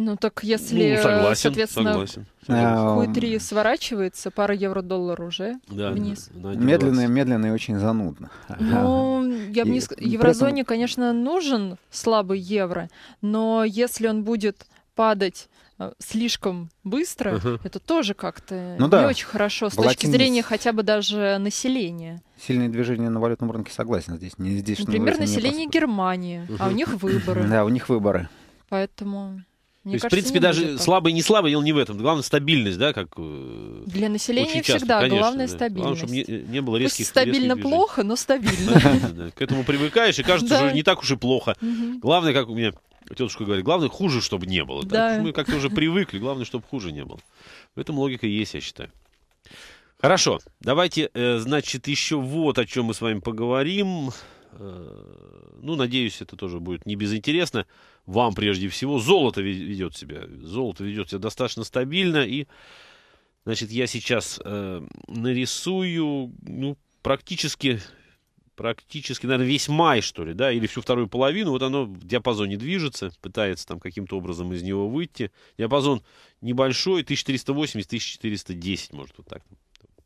Ну так если, ну, согласен, соответственно, согласен. Q3 сворачивается, пара евро-доллар уже да, вниз. Да, медленно, медленно и очень занудно. Ну, я бы не... Еврозоне, этом... конечно, нужен слабый евро, но если он будет падать э, слишком быстро, uh-huh. это тоже как-то ну, не очень хорошо с Волатильность... точки зрения хотя бы даже населения. Сильные движения на валютном рынке, согласен, здесь не здесь. Например, население не Германии, uh-huh. а у них выборы. Да, у них выборы. Поэтому мне То есть, кажется, в принципе, даже так. слабый не слабый, дело не в этом. Главное, стабильность, да, как... Э, Для населения часто, всегда конечно, главное да. стабильность. Главное, чтобы не, не было резких Пусть стабильно резких плохо, но стабильно. К этому привыкаешь, и кажется, уже не так уж и плохо. Главное, как у меня тетушка говорит, главное, хуже, чтобы не было. мы как-то уже привыкли, главное, чтобы хуже не было. В этом логика есть, я считаю. Хорошо, давайте, э, значит, еще вот о чем мы с вами поговорим. Э, ну, надеюсь, это тоже будет не безинтересно вам прежде всего. Золото ведет себя. Золото ведет себя достаточно стабильно. И, значит, я сейчас э, нарисую, ну, практически, практически, наверное, весь май, что ли, да, или всю вторую половину. Вот оно в диапазоне движется, пытается там каким-то образом из него выйти. Диапазон небольшой, 1380-1410, может, вот так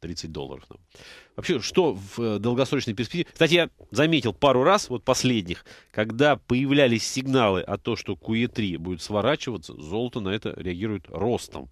30 долларов. Ну. Вообще, что в э, долгосрочной перспективе... Кстати, я заметил пару раз, вот последних, когда появлялись сигналы о том, что QE3 будет сворачиваться, золото на это реагирует ростом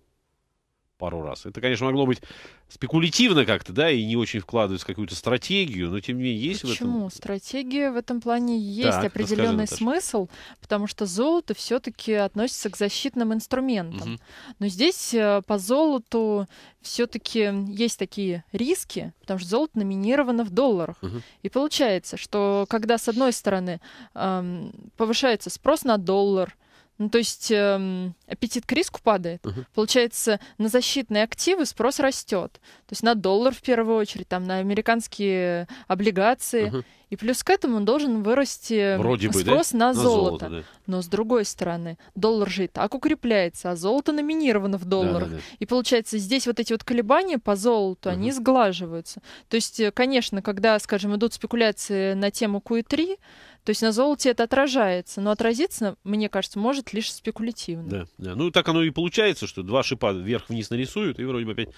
пару раз. Это, конечно, могло быть спекулятивно как-то, да, и не очень вкладывается в какую-то стратегию, но тем не менее есть Почему? в этом... Стратегия в этом плане есть так, определенный расскажи, смысл, потому что золото все-таки относится к защитным инструментам. Угу. Но здесь э, по золоту все-таки есть такие риски, потому что золото номинировано в долларах. Угу. И получается, что когда с одной стороны эм, повышается спрос на доллар, ну, то есть эм, аппетит к риску падает. Uh -huh. Получается, на защитные активы спрос растет. То есть на доллар в первую очередь, там на американские облигации. Uh -huh. И плюс к этому он должен вырасти эм, Вроде спрос бы, да? на, на золото. золото да. Но с другой стороны, доллар же и так укрепляется, а золото номинировано в долларах. Да, да, да. И получается, здесь вот эти вот колебания по золоту, угу. они сглаживаются. То есть, э, конечно, когда, скажем, идут спекуляции на тему Q3, то есть на золоте это отражается, но отразиться, мне кажется, может лишь спекулятивно. Да, да. Ну так оно и получается, что два шипа вверх-вниз нарисуют, и вроде бы опять...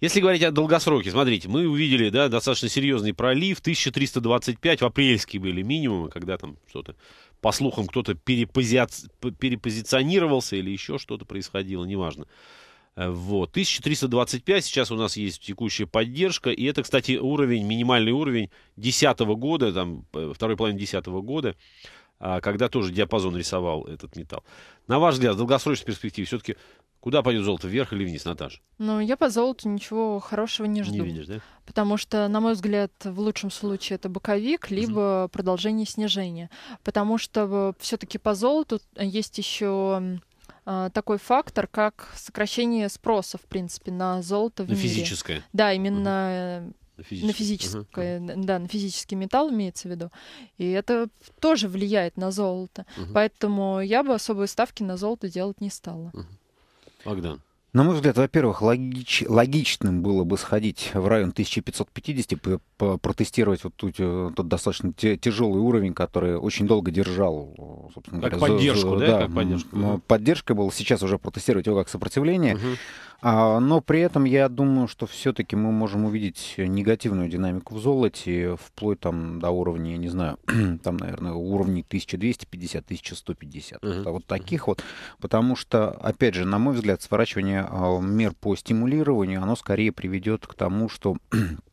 Если говорить о долгосроке, смотрите, мы увидели да, достаточно серьезный пролив, 1325, в апрельские были минимумы, когда там что-то, по слухам, кто-то перепози... перепозиционировался или еще что-то происходило, неважно. Э, вот. 1325 сейчас у нас есть текущая поддержка. И это, кстати, уровень, минимальный уровень 2010 года, там, э, второй половины 2010 года, а, когда тоже диапазон рисовал этот металл. На ваш взгляд, в долгосрочной перспективе все-таки Куда пойдет золото, вверх или вниз, Наташа? Ну, я по золоту ничего хорошего не жду. Не видишь, да? Потому что, на мой взгляд, в лучшем случае это боковик, либо угу. продолжение снижения. Потому что э, все-таки по золоту есть еще а, такой фактор, как сокращение спроса, в принципе, на золото в на мире. физическое. Да, именно угу. На физическое, на да, на физический металл имеется в виду. И это тоже влияет на золото. uh Поэтому я бы особые ставки на золото делать не стала. uh Богдан. На мой взгляд, во-первых, логич, логичным было бы сходить в район 1550, протестировать вот тут э, тот достаточно тяжелый уровень, который очень долго держал, собственно как говоря. Поддержку, за, да, да, как поддержку, да? Поддержка была. Сейчас уже протестировать его как сопротивление. Угу. А, но при этом я думаю, что все-таки мы можем увидеть негативную динамику в золоте вплоть там до уровня, я не знаю, там, наверное, уровней 1250-1150. Uh-huh. Вот, вот таких вот. Потому что, опять же, на мой взгляд, сворачивание а, мер по стимулированию, оно скорее приведет к тому, что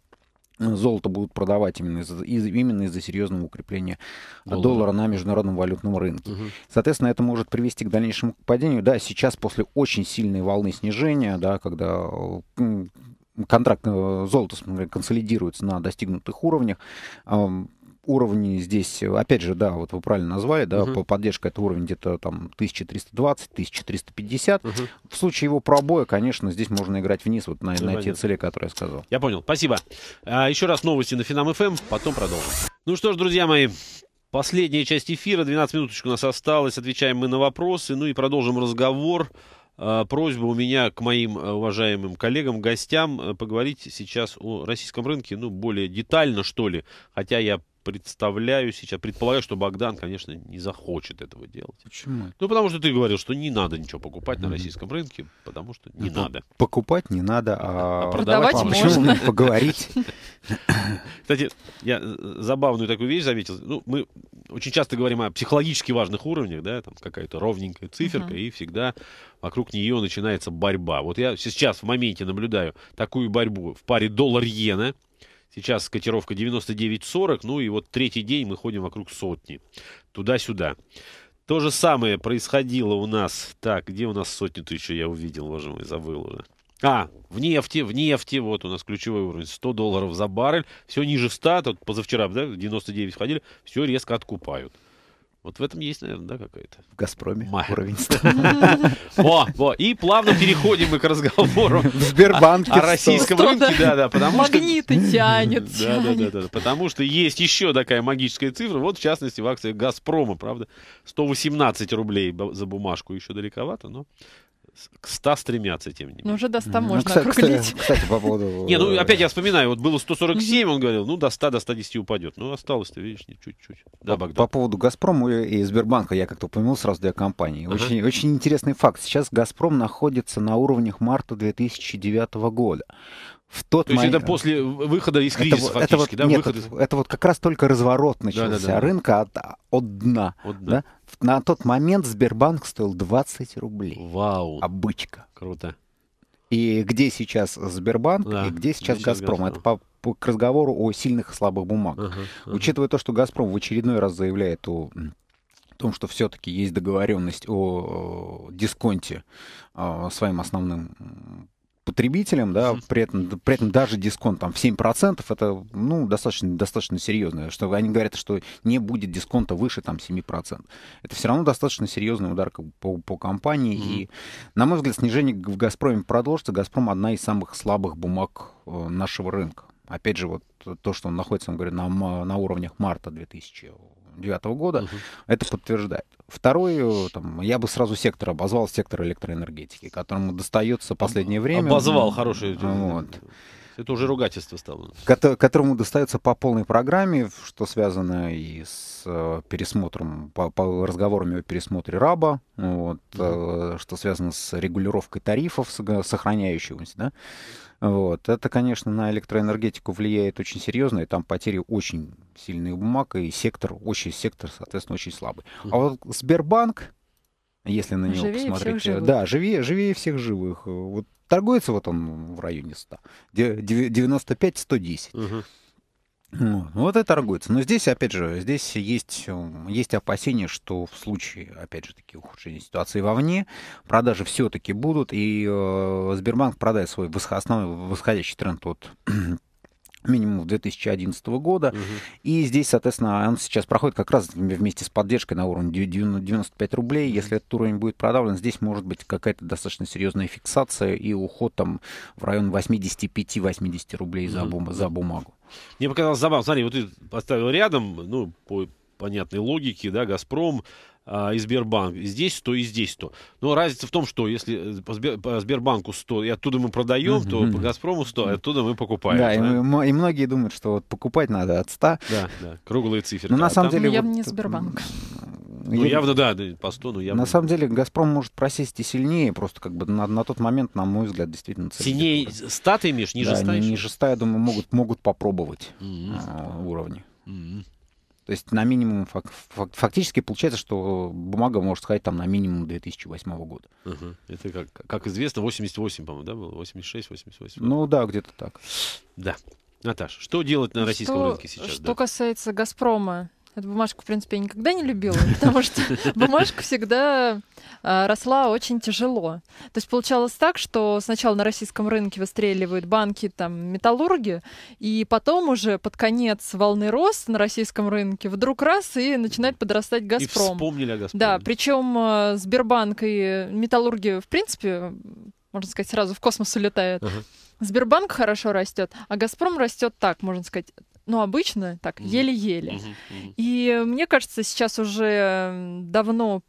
золото будут продавать именно из-за из, именно из-за серьезного укрепления доллара. доллара на международном валютном рынке. Угу. Соответственно, это может привести к дальнейшему падению. Да, сейчас после очень сильной волны снижения, да, когда контракт э, золота консолидируется на достигнутых уровнях, уровни здесь, опять же, да, вот вы правильно назвали, да, угу. поддержка это уровень где-то там 1320-1350. Угу. В случае его пробоя, конечно, здесь можно играть вниз, вот на, ну, на те цели, которые я сказал. Я понял, спасибо. А, еще раз новости на Финам ФМ, эм, потом продолжим. Ну что ж, друзья мои, Последняя часть эфира, 12 минуточек у нас осталось, отвечаем мы на вопросы, ну и продолжим разговор. А, просьба у меня к моим а, уважаемым коллегам, гостям а, поговорить сейчас о российском рынке, ну, более детально, что ли. Хотя я представляю сейчас, предполагаю, что Богдан, конечно, не захочет этого делать. Почему? Ну, потому что ты говорил, что не надо ничего покупать mm-hmm. на российском рынке, потому что не ну, ну, надо. Покупать не надо, а, а, а продавать, продавать можно. Почему поговорить? Кстати, я э, забавную такую вещь заметил. Ну, мы очень часто говорим о психологически важных уровнях, да, там какая-то ровненькая циферка, uh-huh. и всегда вокруг нее начинается борьба. Вот я сейчас в моменте наблюдаю такую борьбу в паре доллар-иена, Сейчас котировка 99.40, ну и вот третий день мы ходим вокруг сотни. Туда-сюда. То же самое происходило у нас. Так, где у нас сотни-то еще я увидел, боже забыл уже. А, в нефти, в нефти, вот у нас ключевой уровень, 100 долларов за баррель, все ниже 100, тут позавчера, да, 99 входили, все резко откупают. Вот в этом есть, наверное, да, какая-то? В «Газпроме» Май. уровень во, и плавно переходим мы к разговору в Сбербанке о российском рынке, да, да, потому что... Магниты тянет, Да, Да, да, да, потому что есть еще такая магическая цифра, вот в частности в акции «Газпрома», правда, 118 рублей за бумажку еще далековато, но к 100 стремятся, тем не ну, менее. Ну, уже до 100 ну, можно ну, кстати, округлить. Кстати, кстати, по поводу... Не, ну, э, опять я вспоминаю, вот было 147, он говорил, ну, до 100, до 110 упадет. Ну, осталось-то, видишь, чуть-чуть. Да, Богдан. По поводу «Газпрома» и Сбербанка я как-то упомянул сразу две компании. Очень, ага. очень интересный факт. Сейчас «Газпром» находится на уровнях марта 2009 года в тот То момент... есть это после выхода из кризиса это, это вот, да? Нет, Выход... это, это вот как раз только разворот начался да, да, да. рынка от, от дна. От дна. Да? На тот момент Сбербанк стоил 20 рублей. Вау. Обычка. Круто. И где сейчас Сбербанк, да, и где сейчас Газпром? Газпром. Это по, по, к разговору о сильных и слабых бумагах. Ага, ага. Учитывая то, что Газпром в очередной раз заявляет о том, что все-таки есть договоренность о дисконте а, своим основным потребителям, да, mm-hmm. при, этом, при этом даже дисконт там в 7%, это, ну, достаточно, достаточно серьезно, что они говорят, что не будет дисконта выше там 7%. Это все равно достаточно серьезный удар по, по компании, mm-hmm. и, на мой взгляд, снижение в «Газпроме» продолжится. «Газпром» одна из самых слабых бумаг э, нашего рынка. Опять же, вот то, что он находится, он говорит, на, на уровнях марта 2000 2009 года, угу. это подтверждает. Второе, там, я бы сразу сектор обозвал, сектор электроэнергетики, которому достается последнее время. Обозвал, хороший. Вот. Это уже ругательство стало. которому достается по полной программе, что связано и с э, пересмотром, по, по разговорами о пересмотре раба, вот, mm-hmm. что связано с регулировкой тарифов, сохраняющегося, да, вот. Это, конечно, на электроэнергетику влияет очень серьезно, и там потери очень сильные у бумаг, и сектор, очень сектор, соответственно, очень слабый. А вот Сбербанк, если на него живее посмотреть, э, да, живее, живее всех живых. Вот торгуется вот он в районе 100, 95-110. Угу. Ну, ну, вот и торгуется. Но здесь, опять же, здесь есть, эм, есть опасения, что в случае, опять же, таки ухудшения ситуации вовне, продажи все-таки будут, и э, Сбербанк продает свой основной восходящий тренд от минимум 2011 года. Угу. И здесь, соответственно, он сейчас проходит как раз вместе с поддержкой на уровне 95 рублей. Если этот уровень будет продавлен, здесь может быть какая-то достаточно серьезная фиксация и уход там в район 85-80 рублей за, бум- за бумагу. Мне показалось забавно. Смотри, вот ты поставил рядом, ну, по понятной логике, да, «Газпром», а, и Сбербанк. Здесь 100 и здесь 100. Но разница в том, что если э, по, Сбер, по Сбербанку 100, и оттуда мы продаем, то по Газпрому 100, и а оттуда мы покупаем. Да, да? И, и многие думают, что вот покупать надо от 100. Да, да, круглые цифры. Но да, на а самом там... деле... Ну, я не Сбербанк. Ну, явно, да, по 100, но явно. На самом деле, «Газпром» может просесть и сильнее, просто как бы на, на тот момент, на мой взгляд, действительно... Сильнее 100 ты имеешь, ниже да, ниже 100, я думаю, могут, могут попробовать mm-hmm. а, уровни. Mm-hmm. То есть на минимум, фактически получается, что бумага может сказать там на минимум 2008 года. Угу. Это как, как известно, 88, по-моему, да, было? 86, 88. Ну да, где-то так. Да. Наташ, что делать на ну, российском что, рынке сейчас? Что да? касается «Газпрома», Эту бумажку, в принципе, я никогда не любила, потому что бумажка всегда а, росла очень тяжело. То есть получалось так, что сначала на российском рынке выстреливают банки, там, металлурги, и потом уже под конец волны роста на российском рынке вдруг раз и начинает подрастать «Газпром». И вспомнили о «Газпроме». Да, причем а, Сбербанк и металлурги, в принципе, можно сказать, сразу в космос улетают. Uh-huh. Сбербанк хорошо растет, а Газпром растет так, можно сказать, ну, обычно так, еле-еле. Mm-hmm. Mm-hmm. И мне кажется, сейчас уже давно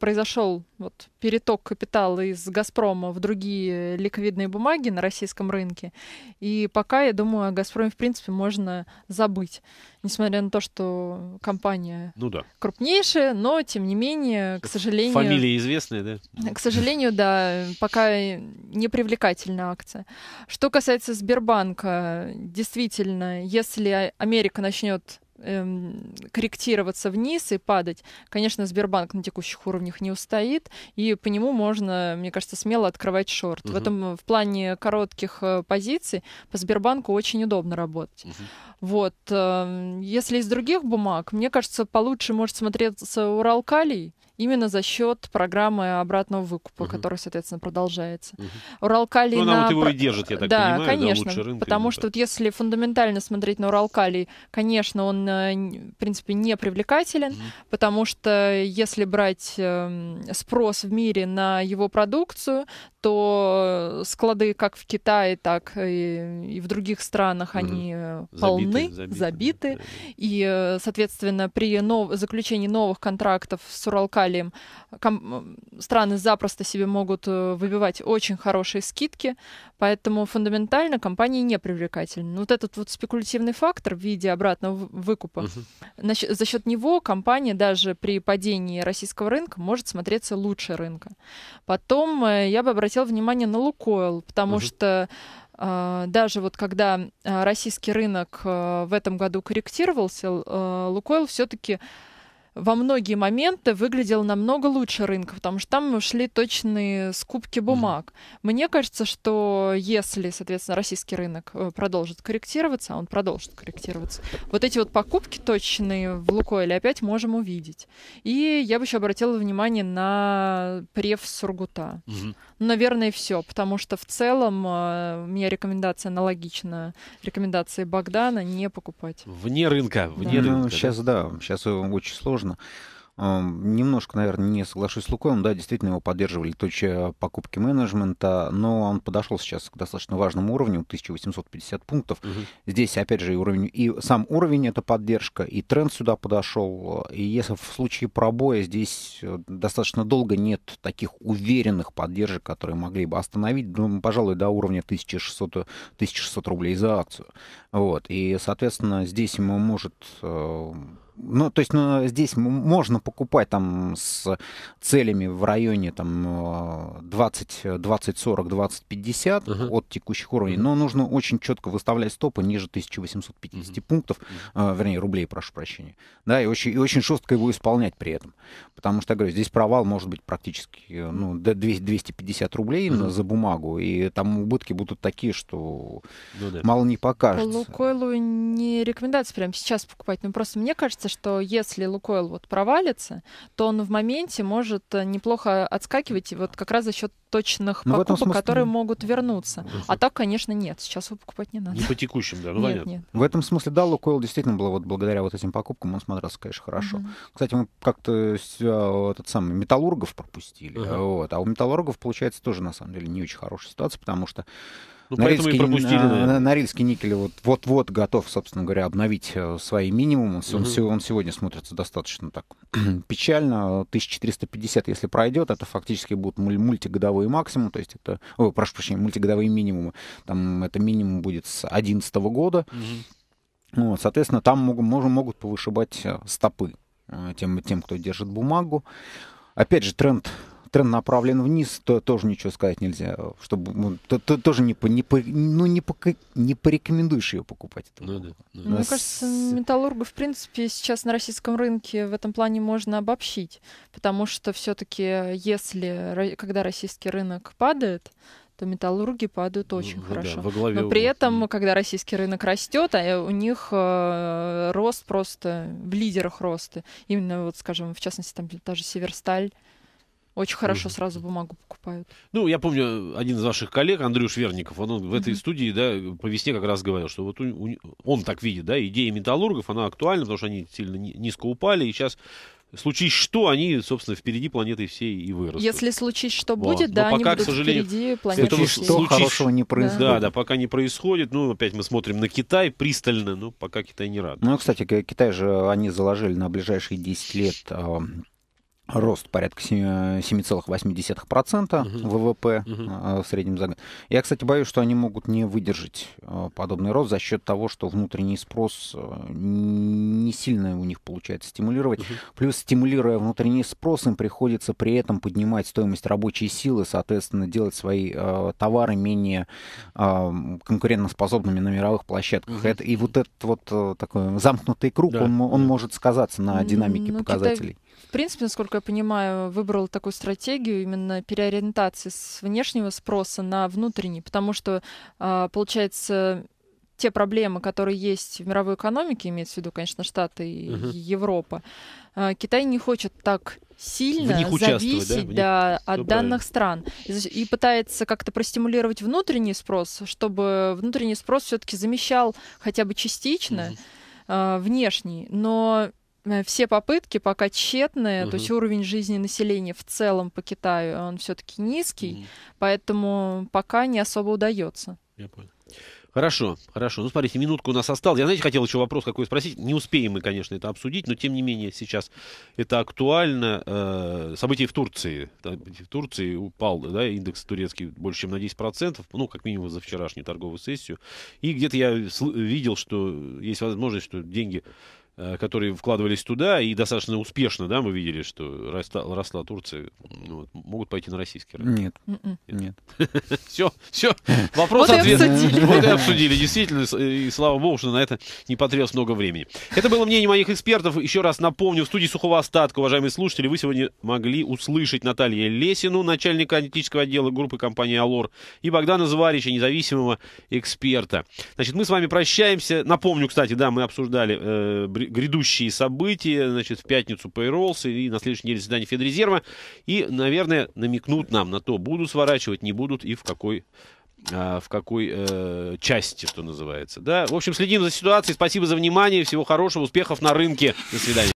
произошел вот переток капитала из «Газпрома» в другие ликвидные бумаги на российском рынке. И пока, я думаю, о «Газпроме», в принципе, можно забыть. Несмотря на то, что компания ну, да. крупнейшая, но, тем не менее, к сожалению... Фамилии известные, да? Э, к сожалению, да, пока не привлекательна акция. Что касается Сбербанка, действительно, если Америка начнет эм, корректироваться вниз и падать. Конечно, Сбербанк на текущих уровнях не устоит, и по нему можно, мне кажется, смело открывать шорт. Угу. В этом в плане коротких э, позиций по Сбербанку очень удобно работать. Угу. Вот. Э, если из других бумаг, мне кажется, получше может смотреться Уралкалий именно за счет программы обратного выкупа, угу. которая, соответственно, продолжается. Угу. Уралкалий ну, на... вот его и держит, я так да, понимаю, конечно, да, рынка потому что вот если фундаментально смотреть на Уралкалий, конечно, он, э, в принципе, не привлекателен, угу. потому что если брать эм, спрос в мире на его продукцию, что склады как в Китае, так и, и в других странах угу. они э, забиты, полны, забиты. забиты. Да. И, э, соответственно, при нов... заключении новых контрактов с Уралкалием ком... Э, страны запросто себе могут выбивать очень хорошие скидки, Поэтому фундаментально компания не привлекательна. Ну, вот этот вот спекулятивный фактор в виде обратного выкупа, угу. за счет него компания даже при падении российского рынка может смотреться лучше рынка. Потом э, я бы обратила внимание на Лукойл, потому угу. что э, даже вот когда э, российский рынок в этом году корректировался, Лукойл все-таки во многие моменты выглядел намного лучше рынка, потому что там шли точные скупки бумаг. Mm-hmm. Мне кажется, что если, соответственно, российский рынок э, продолжит корректироваться, а он продолжит корректироваться, вот эти вот покупки точные в Лукойле опять можем увидеть. И я бы еще обратила внимание на преф Сургута. Mm-hmm наверное, все, потому что в целом э, у меня рекомендация аналогична рекомендации Богдана не покупать. Вне рынка, вне ну, да. рынка. Ну, сейчас да. да, сейчас э, очень сложно. Немножко, наверное, не соглашусь с Лукоем, да, действительно его поддерживали точки покупки менеджмента, но он подошел сейчас к достаточно важному уровню, 1850 пунктов. Угу. Здесь, опять же, и уровень, и сам уровень — это поддержка, и тренд сюда подошел, и если в случае пробоя здесь э, достаточно долго нет таких уверенных поддержек, которые могли бы остановить, ну, пожалуй, до уровня 1600, 1600 рублей за акцию. Вот, и, соответственно, здесь ему может э, ну, то есть ну, здесь можно покупать там с целями в районе там 20, 20, 40, 20, 50 uh-huh. от текущих уровней, uh-huh. но нужно очень четко выставлять стопы ниже 1850 uh-huh. пунктов, uh-huh. Э, вернее, рублей, прошу прощения. Да, и очень, и очень жестко его исполнять при этом. Потому что, я говорю, здесь провал может быть практически э, ну, до 250 рублей uh-huh. за бумагу, и там убытки будут такие, что ну, да. мало не покажется. Лукойлу не рекомендация прямо сейчас покупать, но просто мне кажется, кажется, что если Лукойл вот провалится, то он в моменте может э, неплохо отскакивать вот как раз за счет точных Но ну, покупок, смысле... которые могут вернуться. А так, конечно, нет. Сейчас его покупать не надо. Не по текущим, да, ну нет, Нет. В этом смысле, да, Лукойл действительно был вот благодаря вот этим покупкам, он смотрелся, конечно, хорошо. uh Кстати, мы как-то э, этот самый металлургов пропустили. uh Вот. А у металлургов, получается, тоже, на самом деле, не очень хорошая ситуация, потому что ну, Норильский, поэтому и пропустили. Наверное. Норильский никель вот-вот вот готов, собственно говоря, обновить э, свои минимумы. Он, угу. он сегодня смотрится достаточно так печально. 1450, если пройдет, это фактически будут мультигодовые максимумы, то есть это, о, прошу прощения, мультигодовые минимумы. Там это минимум будет с 2011 года. Угу. Вот, соответственно, там могут, могут повышибать э, стопы э, тем, тем, кто держит бумагу. Опять же, тренд тренд направлен вниз, то тоже ничего сказать нельзя. Чтобы, ну, то, то, тоже не, по, не, по, ну, не, по, не порекомендуешь ее покупать. Ну, да, ну да. Мне Нас... кажется, металлурга, в принципе, сейчас на российском рынке в этом плане можно обобщить, потому что все-таки если, когда российский рынок падает, то металлурги падают ну очень ну, хорошо. Да, главе Но при угла. этом, когда российский рынок растет, а э, у них э, рост просто в лидерах роста. Именно вот, скажем, в частности, там та же Северсталь, очень хорошо mm сразу бумагу покупают. Ну, я помню, один из ваших коллег, Андрюш Верников, он, он в этой mm-hmm. студии, да, по весне как раз говорил, что вот у, у, он так видит, да, идея металлургов, она актуальна, потому что они сильно низко упали, и сейчас случись что, они, собственно, впереди планеты всей и вырастут. Если случись что будет, Но да, Но пока, они будут к сожалению, впереди планеты случись, всей. Что случись, хорошего не происходит. Да, да, пока не происходит. Ну, опять мы смотрим на Китай пристально, ну, пока Китай не рад. Ну, кстати, Китай же, они заложили на ближайшие 10 лет а, рост порядка 7,8% угу. Э, ВВП угу. в среднем за год. Я, кстати, боюсь, что они могут не выдержать э, подобный рост за счет того, что внутренний спрос не сильно у них получается стимулировать. Угу. Плюс, стимулируя внутренний спрос, им приходится при этом поднимать стоимость рабочей силы, соответственно, делать свои э, товары менее э, конкурентоспособными на мировых площадках. Угу. Это, и вот этот вот такой замкнутый круг, да. он, он может сказаться на динамике Но ну, показателей принципе, насколько я понимаю, выбрал такую стратегию именно переориентации с внешнего спроса на внутренний, потому что, а, получается, те проблемы, которые есть в мировой экономике, имеется в виду, конечно, Штаты и угу. Европа, а, Китай не хочет так сильно зависеть да, да, от данных стран и, пытается как-то простимулировать внутренний спрос, чтобы внутренний спрос все-таки замещал хотя бы частично угу. внешний, но Э, все попытки пока тщетные, угу. то есть уровень жизни населения в целом по Китаю, он все-таки низкий, угу. поэтому пока не особо удается. Я понял. Хорошо, хорошо. Ну, смотрите, минутку у нас осталось. Я, знаете, хотел еще вопрос какой спросить. Не успеем мы, конечно, это обсудить, но, тем не менее, сейчас это актуально. Э, события в Турции. В Турции упал да, индекс турецкий больше, чем на 10%, ну, как минимум за вчерашнюю торговую сессию. И где-то я видел, что есть возможность, что деньги Э, которые вкладывались туда, и достаточно успешно, да, мы видели, что росла, росла Турция, ну, вот, могут пойти на российский рынок? Нет. М-м. Нет. Все, все, вопрос ответ. Вот и обсудили, действительно, э, и слава богу, что на это не потребовалось много времени. Это было мнение моих экспертов. Еще раз напомню, в студии Сухого Остатка, уважаемые слушатели, вы сегодня могли услышать Наталья Лесину, начальника аналитического отдела группы компании «Алор», и Богдана Зварича, независимого эксперта. Значит, мы с вами прощаемся. Напомню, кстати, да, мы обсуждали э, грядущие события, значит, в пятницу пейролс и на следующей неделе заседание Федрезерва. И, наверное, намекнут нам на то, будут сворачивать, не будут и в какой а, в какой э, части, что называется. Да? В общем, следим за ситуацией. Спасибо за внимание. Всего хорошего, успехов на рынке. До свидания.